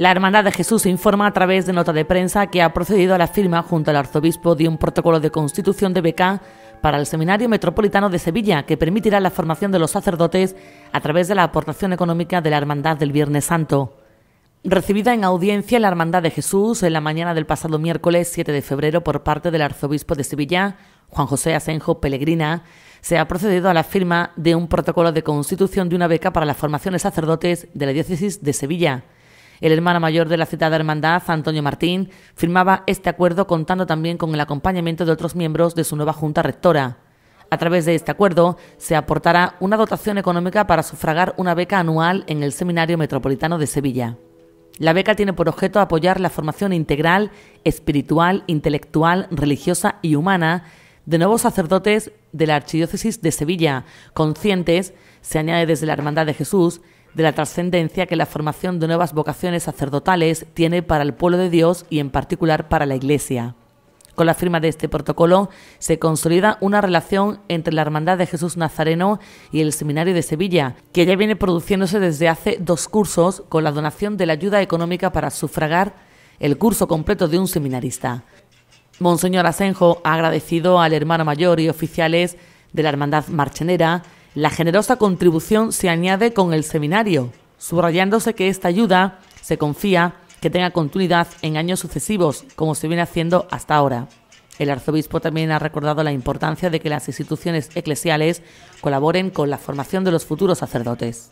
La Hermandad de Jesús informa a través de nota de prensa que ha procedido a la firma junto al arzobispo de un protocolo de constitución de beca para el Seminario Metropolitano de Sevilla, que permitirá la formación de los sacerdotes a través de la aportación económica de la Hermandad del Viernes Santo. Recibida en audiencia la Hermandad de Jesús en la mañana del pasado miércoles 7 de febrero por parte del arzobispo de Sevilla, Juan José Asenjo Pellegrina, se ha procedido a la firma de un protocolo de constitución de una beca para la formación de sacerdotes de la diócesis de Sevilla. El hermano mayor de la citada hermandad, Antonio Martín, firmaba este acuerdo contando también con el acompañamiento de otros miembros de su nueva junta rectora. A través de este acuerdo se aportará una dotación económica para sufragar una beca anual en el Seminario Metropolitano de Sevilla. La beca tiene por objeto apoyar la formación integral, espiritual, intelectual, religiosa y humana de nuevos sacerdotes de la Archidiócesis de Sevilla, conscientes, se añade desde la Hermandad de Jesús, de la trascendencia que la formación de nuevas vocaciones sacerdotales tiene para el pueblo de Dios y en particular para la Iglesia. Con la firma de este protocolo se consolida una relación entre la Hermandad de Jesús Nazareno y el Seminario de Sevilla, que ya viene produciéndose desde hace dos cursos con la donación de la ayuda económica para sufragar el curso completo de un seminarista. Monseñor Asenjo ha agradecido al hermano mayor y oficiales de la Hermandad Marchenera la generosa contribución se añade con el seminario, subrayándose que esta ayuda se confía que tenga continuidad en años sucesivos, como se viene haciendo hasta ahora. El arzobispo también ha recordado la importancia de que las instituciones eclesiales colaboren con la formación de los futuros sacerdotes.